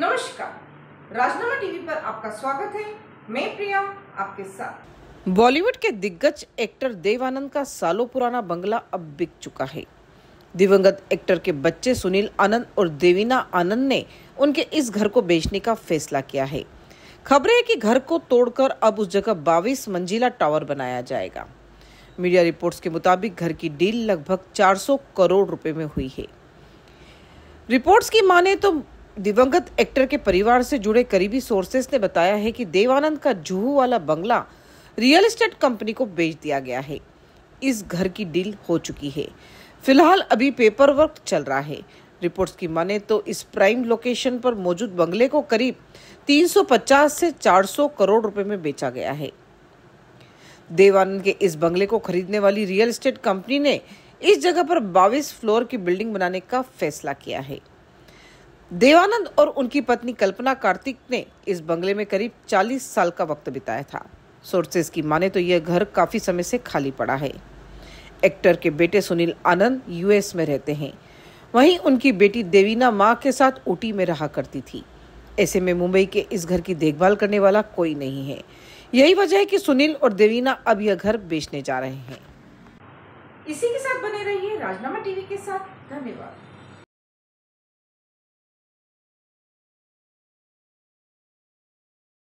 नमस्कार राजनामा टीवी पर आपका स्वागत है मैं प्रिया आपके साथ बॉलीवुड के दिग्गज एक्टर देवानंद का सालों पुराना बंगला अब बिक चुका है दिवंगत एक्टर के बच्चे सुनील आनंद और देवीना आनंद ने उनके इस घर को बेचने का फैसला किया है खबर है कि घर को तोड़कर अब उस जगह 22 मंजिला टावर बनाया जाएगा मीडिया रिपोर्ट्स के मुताबिक घर की डील लगभग 400 करोड़ रुपए में हुई है रिपोर्ट्स की माने तो दिवंगत एक्टर के परिवार से जुड़े करीबी सोर्सेस ने बताया है कि देवानंद का जूहू वाला बंगला रियल एस्टेट कंपनी को बेच दिया गया है इस घर की डील हो चुकी है फिलहाल अभी पेपर वर्क चल रहा है रिपोर्ट्स की माने तो इस प्राइम लोकेशन पर मौजूद बंगले को करीब 350 से 400 करोड़ रुपए में बेचा गया है देवानंद के इस बंगले को खरीदने वाली रियल एस्टेट कंपनी ने इस जगह पर 22 फ्लोर की बिल्डिंग बनाने का फैसला किया है देवानंद और उनकी पत्नी कल्पना कार्तिक ने इस बंगले में करीब 40 साल का वक्त बिताया था सोर्सेस की माने तो यह घर काफी समय से खाली पड़ा है एक्टर के बेटे सुनील आनंद यूएस में रहते हैं वहीं उनकी बेटी देवीना माँ के साथ ऊटी में रहा करती थी ऐसे में मुंबई के इस घर की देखभाल करने वाला कोई नहीं है यही वजह है कि सुनील और देवीना अब यह घर बेचने जा रहे हैं इसी के साथ बने रहिए राजनामा टीवी के साथ धन्यवाद